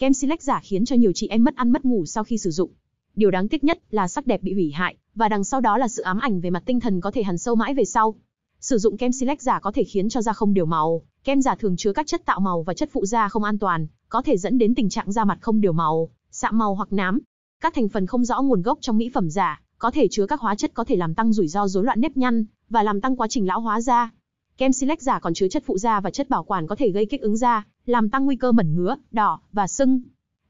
Kem Silex giả khiến cho nhiều chị em mất ăn mất ngủ sau khi sử dụng. Điều đáng tiếc nhất là sắc đẹp bị hủy hại, và đằng sau đó là sự ám ảnh về mặt tinh thần có thể hằn sâu mãi về sau. Sử dụng kem Silex giả có thể khiến cho da không đều màu, kem giả thường chứa các chất tạo màu và chất phụ da không an toàn, có thể dẫn đến tình trạng da mặt không đều màu, sạm màu hoặc nám. Các thành phần không rõ nguồn gốc trong mỹ phẩm giả có thể chứa các hóa chất có thể làm tăng rủi ro rối loạn nếp nhăn và làm tăng quá trình lão hóa da. Kem Silex giả còn chứa chất phụ da và chất bảo quản có thể gây kích ứng da, làm tăng nguy cơ mẩn ngứa, đỏ và sưng.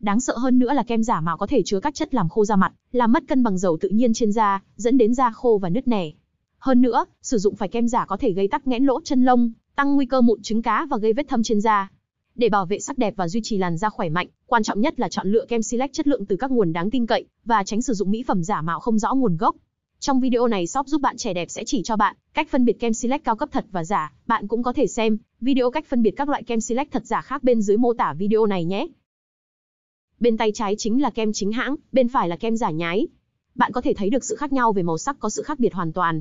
Đáng sợ hơn nữa là kem giả mạo có thể chứa các chất làm khô da mặt, làm mất cân bằng dầu tự nhiên trên da, dẫn đến da khô và nứt nẻ. Hơn nữa, sử dụng phải kem giả có thể gây tắc nghẽn lỗ chân lông, tăng nguy cơ mụn trứng cá và gây vết thâm trên da. Để bảo vệ sắc đẹp và duy trì làn da khỏe mạnh, quan trọng nhất là chọn lựa kem Silex chất lượng từ các nguồn đáng tin cậy và tránh sử dụng mỹ phẩm giả mạo không rõ nguồn gốc. Trong video này shop giúp bạn trẻ đẹp sẽ chỉ cho bạn cách phân biệt kem Select cao cấp thật và giả. Bạn cũng có thể xem video cách phân biệt các loại kem Select thật giả khác bên dưới mô tả video này nhé. Bên tay trái chính là kem chính hãng, bên phải là kem giả nhái. Bạn có thể thấy được sự khác nhau về màu sắc có sự khác biệt hoàn toàn.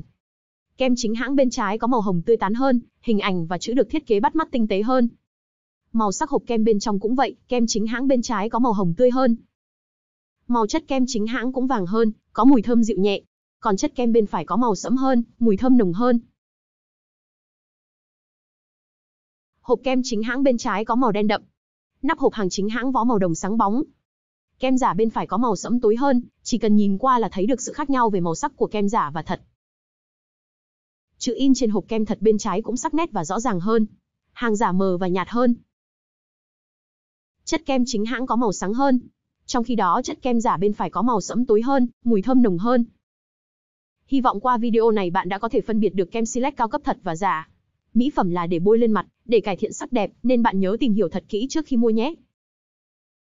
Kem chính hãng bên trái có màu hồng tươi tán hơn, hình ảnh và chữ được thiết kế bắt mắt tinh tế hơn. Màu sắc hộp kem bên trong cũng vậy, kem chính hãng bên trái có màu hồng tươi hơn. Màu chất kem chính hãng cũng vàng hơn, có mùi thơm dịu nhẹ, còn chất kem bên phải có màu sẫm hơn, mùi thơm nồng hơn. Hộp kem chính hãng bên trái có màu đen đậm. Nắp hộp hàng chính hãng vó màu đồng sáng bóng. Kem giả bên phải có màu sẫm tối hơn, chỉ cần nhìn qua là thấy được sự khác nhau về màu sắc của kem giả và thật. Chữ in trên hộp kem thật bên trái cũng sắc nét và rõ ràng hơn. Hàng giả mờ và nhạt hơn. Chất kem chính hãng có màu sáng hơn, trong khi đó chất kem giả bên phải có màu sẫm tối hơn, mùi thơm nồng hơn, Hy vọng qua video này bạn đã có thể phân biệt được kem Select cao cấp thật và giả. Mỹ phẩm là để bôi lên mặt, để cải thiện sắc đẹp, nên bạn nhớ tìm hiểu thật kỹ trước khi mua nhé.